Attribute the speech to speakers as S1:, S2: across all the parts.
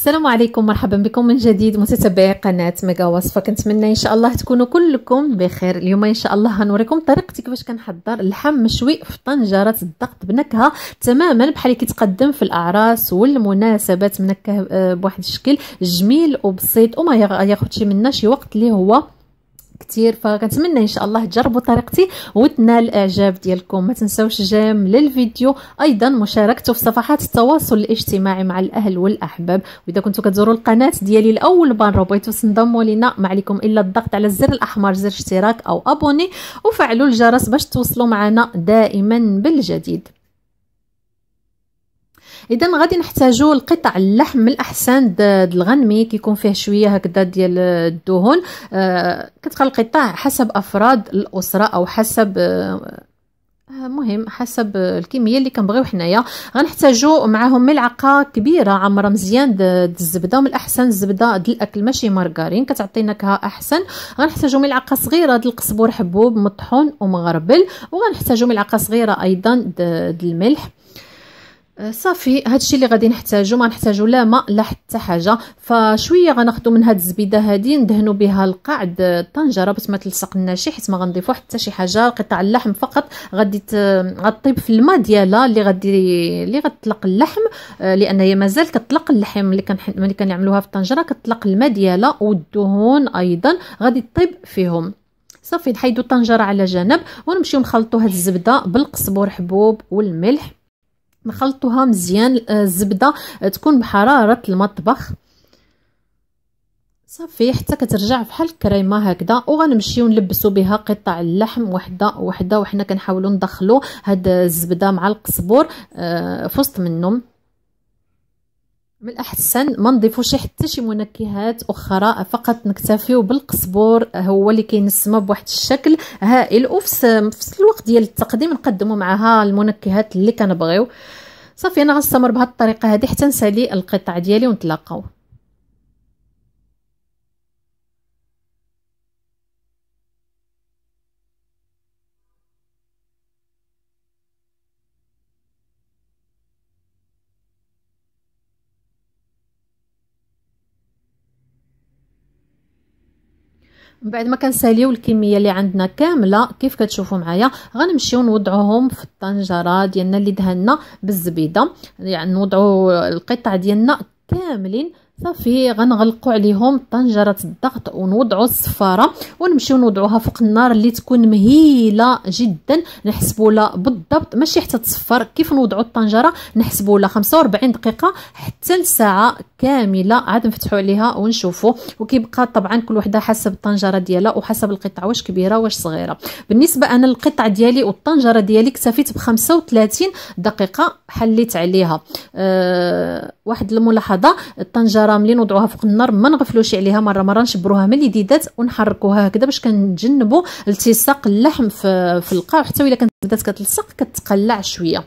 S1: السلام عليكم مرحبا بكم من جديد متتبعي قناه ميغا وصفه كنتمنى ان شاء الله تكونوا كلكم بخير اليوم ان شاء الله غنوريكم طريقتي كيفاش كنحضر اللحم مشوي في طنجره الضغط بنكهه تماما بحال اللي كيتقدم في الاعراس والمناسبات منكه آه، بواحد الشكل جميل وبسيط وما ياخذش منا شي وقت اللي هو كثير فكنتمنى ان شاء الله تجربوا طريقتي وتنال الاعجاب ديالكم ما تنساوش جيم للفيديو ايضا مشاركته في صفحات التواصل الاجتماعي مع الاهل والاحباب واذا كنتوا كتزوروا القناه ديالي لاول مره وبغيتوا تنضموا لينا ما عليكم الا الضغط على الزر الاحمر زر اشتراك او ابوني وفعلوا الجرس باش توصلوا معنا دائما بالجديد اذا غادي نحتاجو القطع اللحم من الاحسن د الغنمي كيكون فيه شويه هكذا ديال الدهون آه كتبقى القطع حسب افراد الاسره او حسب آه، آه، مهم حسب الكميه اللي كنبغيو حنايا غنحتاجو معاهم ملعقه كبيره عامره مزيان د الزبده من الاحسن الزبده د الاكل ماشي مارغارين كتعطي نكهه احسن غنحتاجو ملعقه صغيره د القزبر حبوب مطحون ومغربل وغنحتاجو ملعقه صغيره ايضا د الملح صافي هادشي اللي غادي نحتاجو ما نحتاجو لا ماء لا حتى حاجه فشويه غناخذو من هاد الزبيده هادي ندهنو بها القاعد الطنجره باش ما تلصق حيت ما غنضيفو حتى شي حاجه قطع اللحم فقط غادي غطيب في الماء ديالها اللي غادي اللي غتطلق اللحم آه، لان هي مازال كطلق اللحم اللي كان ملي كنعملوها في الطنجره كطلق الماء ديالها والدهون ايضا غادي طيب فيهم صافي نحيدو الطنجره على جنب ونمشيو نخلطو هاد الزبده بالقزبر حبوب والملح نخلطوها مزيان آه، الزبده آه، تكون بحراره المطبخ صافي حتى كترجع بحال الكريمه هكذا وغنمشيو نلبسو بها قطع اللحم وحده وحده وحنا كنحاولو ندخلو هاد الزبده مع القزبور آه فوسط منهم من الاحسن ما نضيفوش حتى شي منكهات اخرى فقط نكتفيو بالقزبر هو اللي كينسمى بواحد الشكل هائل وفي الوقت ديال التقديم نقدموا معها المنكهات اللي كنبغيو صافي انا غنستمر بهاد الطريقه هذه حتى نسالي القطع ديالي ونتلاقاو من بعد ما كنساليو الكميه اللي عندنا كامله كيف كتشوفوا معايا غنمشيو نوضعوهم في الطنجره ديالنا اللي دهنا بالزبيده يعني نوضعوا القطع ديالنا كاملين صافي غنغلقوا عليهم طنجره الضغط ونوضعوا الصفاره ونمشيو نوضعوها فوق النار اللي تكون مهيله جدا نحسبوا لها بالضبط ماشي حتى تصفر كيف نوضعوا الطنجره نحسبوا لها 45 دقيقه حتى لساعه كامله عاد نفتحوا عليها ونشوفوا وكيبقى طبعا كل وحده حسب الطنجره ديالها وحسب القطعه واش كبيره واش صغيره بالنسبه انا القطع ديالي والطنجره ديالي اكتفيت ب 35 دقيقه حليت عليها أه واحد الملاحظه الطنجره راه ملي نوضعوها فوق النار ما نغفلوش عليها مره مره نشبروها من اليديدات ونحركوها هكذا باش كنتجنبوا التصاق اللحم في, في القاع حتى الا كانت بدات كتلصق كتقلع شويه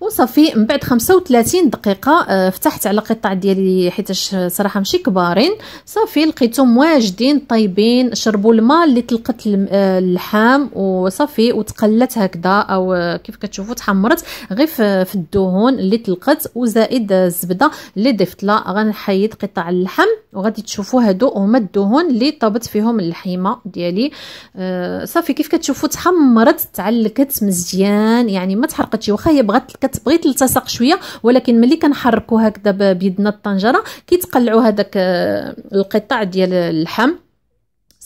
S1: وصافي من بعد 35 دقيقه آه فتحت على القطع ديالي حيتاش صراحه ماشي كبارين صافي لقيتهم واجدين طيبين شربوا الماء اللي طلقت آه، اللحام وصافي وتقلت هكذا او آه، كيف كتشوفوا تحمرت غير في الدهون اللي طلقت وزائد آه، الزبده اللي ضفت لها غنحيد قطع اللحم وغادي تشوفوا هادو هما الدهون اللي طابت فيهم اللحيمه ديالي آه صافي كيف كتشوفوا تحمرت تعلكت مزيان يعني ما تحرقتش واخا هي بغات كتبغي تلتصق شويه ولكن ملي كنحركو هكذا بيدنا الطنجره كيتقلعوا هذاك آه ديال اللحم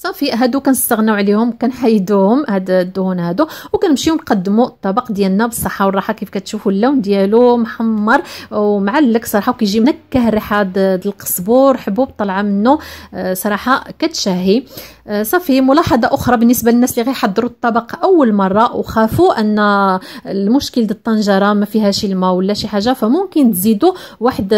S1: صافي هادو كنستغناو عليهم كنحيدوهم هاد الدهون هادو وكنمشيو نقدموا الطبق ديالنا بالصحه والراحه كيف كتشوفوا اللون ديالو محمر ومعلق صراحه وكيجي منكه الريحه ديال القزبور حبوب طالعه منه آه، صراحه كتشهي آه، صافي ملاحظه اخرى بالنسبه للناس اللي غيحضروا الطبق اول مره وخافوا ان المشكل ديال الطنجره ما فيهاش الماء ولا شي حاجه فممكن تزيدوا واحد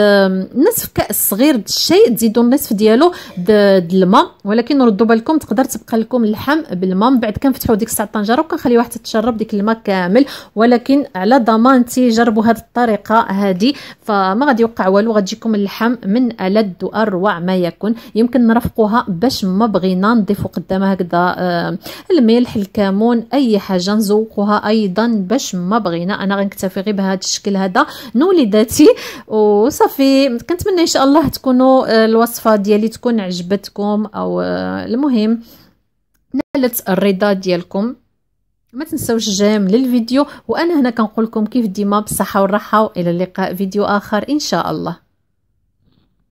S1: نصف كاس صغير ديال الشاي تزيدوا النصف ديالو ديال الماء ولكن ردوا بالكم لكم تقدر تبقى لكم اللحم بالماء من بعد كنفتحوا ديك الساعه الطنجره وكنخليوها حتى تشرب ديك الماء كامل ولكن على ضمانتي تجربوا هذه الطريقه هذه فما غادي يوقع والو غتجيكم اللحم من الد واروع ما يكون يمكن نرفقوها باش ما بغينا نضيفوا قدامها هكذا آه، الملح الكمون اي حاجه نزوقوها ايضا باش ما بغينا انا غنكتفي غير بهذا الشكل هذا نولي ذاتي وصافي كنتمنى ان شاء الله تكونوا آه، الوصفه ديالي تكون عجبتكم او آه، المهم المهم نالت الرضا ديالكم ما تنسوش جيم للفيديو وانا هنا كنقول لكم كيف ديما بالصحه والراحه والى اللقاء فيديو اخر ان شاء الله